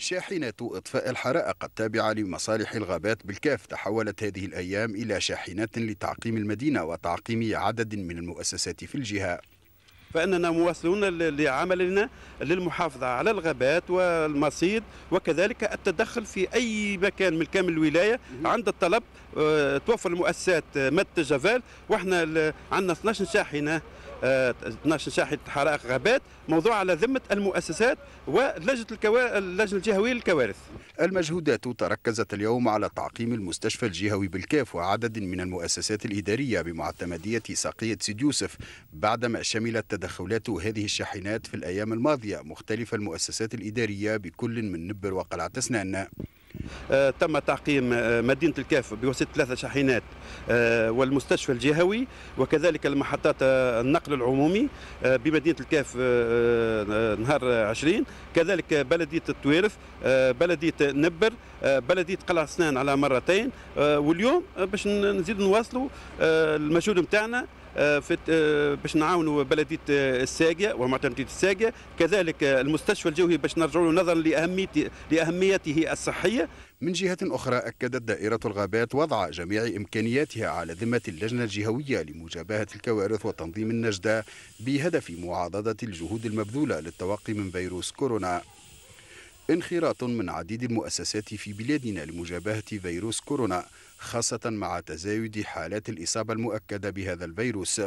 شاحنة إطفاء الحرائق التابعة لمصالح الغابات بالكاف تحولت هذه الأيام إلى شاحنات لتعقيم المدينة وتعقيم عدد من المؤسسات في الجهة فاننا مواصلون لعملنا للمحافظه على الغابات والمصيد وكذلك التدخل في اي مكان من كامل الولايه عند الطلب آه، توفر المؤسسات آه، مد جفال واحنا عندنا 12 شاحنه 12 آه، شاحنه حرائق غابات موضوع على ذمه المؤسسات ولجنه الكوا... اللجنه الجهويه للكوارث المجهودات تركزت اليوم على تعقيم المستشفى الجهوي بالكاف وعدد من المؤسسات الإدارية بمعتمدية ساقية سيد يوسف بعدما شملت تدخلات هذه الشاحنات في الأيام الماضية مختلف المؤسسات الإدارية بكل من نبر وقلعة أسنان آه، تم تعقيم آه، مدينة الكاف بواسطة ثلاثة شاحنات آه، والمستشفى الجهوي وكذلك المحطات النقل العمومي بمدينة الكاف نهار 20 كذلك بلدية التويرف بلدية نبر بلدية قلعة سنان على مرتين واليوم باش نزيد نواصلوا المجهود نتاعنا آه، آه، باش نعاونوا بلديه آه، الساقيه ومعتمديه الساقيه كذلك المستشفى الجوي باش نرجعوا نظرا لاهميته لاهميته الصحيه من جهة أخرى أكدت دائرة الغابات وضع جميع إمكانياتها على ذمة اللجنة الجهوية لمجابهة الكوارث وتنظيم النجدة بهدف معاضدة الجهود المبذولة للتوقي من فيروس كورونا انخراط من عديد المؤسسات في بلادنا لمجابهة فيروس كورونا خاصة مع تزايد حالات الإصابة المؤكدة بهذا الفيروس